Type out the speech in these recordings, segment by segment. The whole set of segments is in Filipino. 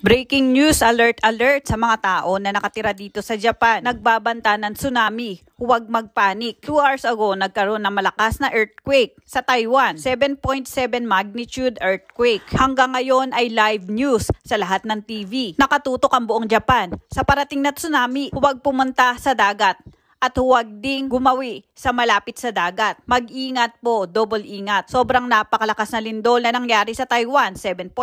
Breaking news alert alert sa mga tao na nakatira dito sa Japan. Nagbabanta ng tsunami. Huwag magpanik. 2 hours ago, nagkaroon ng malakas na earthquake sa Taiwan. 7.7 magnitude earthquake. Hanggang ngayon ay live news sa lahat ng TV. Nakatutok ang buong Japan. Sa parating na tsunami, huwag pumunta sa dagat at huwag ding gumawi sa malapit sa dagat. Mag-ingat po, double ingat. Sobrang napakalakas na lindol na nangyari sa Taiwan, 7.7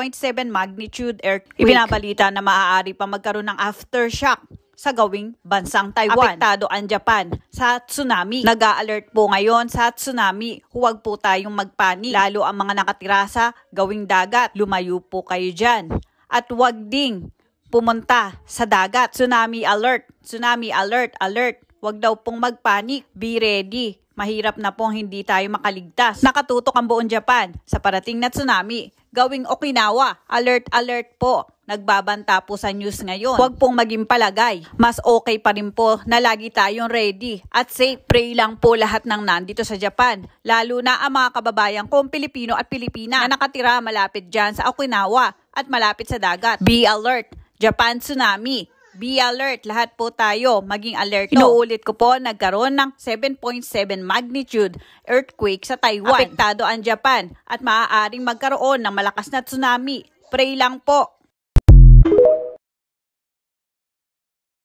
magnitude earthquake. Ibinabalita na maaari pa magkaroon ng aftershock sa gawing bansang Taiwan. Apektado ang Japan sa tsunami. Nag-alert po ngayon sa tsunami. Huwag po tayong magpani. Lalo ang mga nakatira sa gawing dagat. Lumayo po kayo dyan. At huwag ding pumunta sa dagat. Tsunami alert, tsunami alert, alert. Huwag daw pong magpanik. Be ready. Mahirap na pong hindi tayo makaligtas. Nakatutok ang buong Japan sa parating na tsunami. Gawing Okinawa, alert alert po. Nagbabanta po sa news ngayon. Huwag pong maging palagay. Mas okay pa rin po na lagi tayong ready at safe. Pray lang po lahat ng nandito sa Japan. Lalo na ang mga kababayan kong Pilipino at Pilipina na nakatira malapit dyan sa Okinawa at malapit sa dagat. Be alert! Japan Tsunami! Be alert. Lahat po tayo maging alert. Inuulit ko po, nagkaroon ng 7.7 magnitude earthquake sa Taiwan. Apektado ang Japan at maaaring magkaroon ng malakas na tsunami. Pray lang po